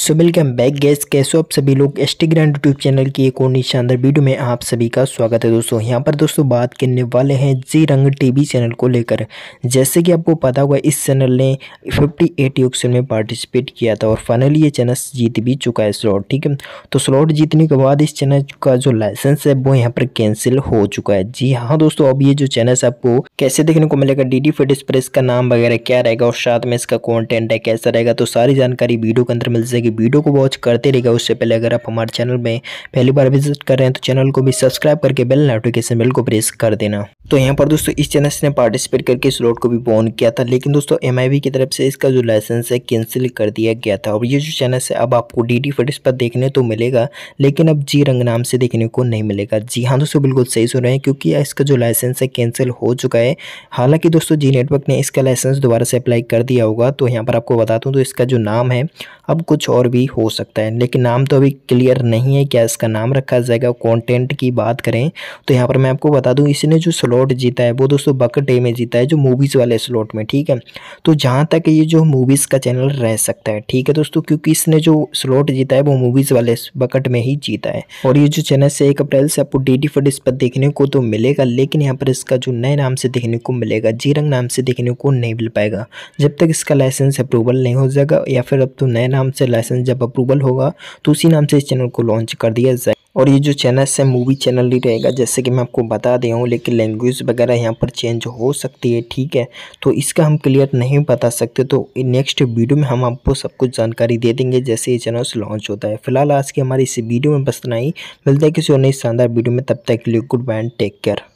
so welcome back gas कैसे आप सभी लोग S T grand YouTube channel की एक और शानदार वीडियो में आप सभी का स्वागत है दोस्तों यहाँ पर दोस्तों बात करने वाले हैं जी रंग टीवी चैनल को लेकर जैसे कि आपको पता होगा इस चैनल ने 58 एट ऑप्शन में पार्टिसिपेट किया था और फाइनली ये चैनल जीत भी चुका है स्लॉट ठीक है तो स्लॉट जीतने के बाद इस चैनल का जो लाइसेंस है वो यहाँ पर कैंसिल हो चुका है जी हाँ दोस्तों अब ये जो चैनल आपको कैसे देखने को मिलेगा डी डी फिट एक्सप्रेस का नाम वगैरह क्या रहेगा और साथ में इसका कॉन्टेंट है कैसा रहेगा तो सारी जानकारी वीडियो के अंदर मिल जाएगी रहेगी वीडियो को वॉच करते रहेगा उससे पहले अगर आप हमारे चैनल में पहली बार विजिट कर रहे हैं तो चैनल को भी सब्सक्राइब करके बेल नोटिफिकेशन बिल को प्रेस कर देना तो यहाँ पर दोस्तों इस चैनल ने पार्टिसिपेट करके इस रोड को भी बोन किया था लेकिन दोस्तों एम की तरफ से इसका जो लाइसेंस है कैंसिल कर दिया गया था और ये जो चैनल है अब आपको डी डी फटिस पर देखने तो मिलेगा लेकिन अब जी रंग नाम से देखने को नहीं मिलेगा जी हाँ दोस्तों बिल्कुल सही सुन रहे हैं क्योंकि इसका जो लाइसेंस है कैंसिल हो चुका है हालांकि दोस्तों जी नेटवर्क ने इसका लाइसेंस दोबारा से अप्लाई कर दिया होगा तो यहाँ पर आपको बता दूँ तो इसका जो नाम है अब कुछ और भी हो सकता है लेकिन नाम तो अभी क्लियर नहीं है क्या इसका नाम रखा जाएगा कॉन्टेंट की बात करें तो यहाँ पर मैं आपको बता दूँ इसने जो स्लॉट स्लॉट जीता है वो दोस्तों बक डे में जीता है जो मूवीज़ वाले स्लॉट में ठीक है तो जहाँ तक ये जो मूवीज़ का चैनल रह सकता है ठीक है दोस्तों क्योंकि इसने जो स्लॉट जीता है वो मूवीज़ वाले बकट में ही जीता है और ये जो चैनल से एक अप्रैल से आपको डी डी फट इस पर देखने को तो मिलेगा लेकिन यहाँ पर इसका जो नए नाम से देखने को मिलेगा जीरंग नाम से देखने को नहीं मिल पाएगा जब तक इसका लाइसेंस अप्रूवल नहीं हो जाएगा या फिर अब तो नए नाम से लाइसेंस जब अप्रूवल होगा तो उसी नाम से इस चैनल को लॉन्च कर दिया जाए और ये जो चैनल्स है मूवी चैनल ही रहेगा जैसे कि मैं आपको बता दिया हूँ लेकिन लैंग्वेज वगैरह यहाँ पर चेंज हो सकती है ठीक है तो इसका हम क्लियर नहीं बता सकते तो नेक्स्ट वीडियो में हम आपको सब कुछ जानकारी दे देंगे जैसे ये चैनल्स लॉन्च होता है फिलहाल आज की हमारी इस वीडियो में बस इतना ही मिलता है किसी और नई शानदार वीडियो में तब तक के लिए गुड बाय टेक केयर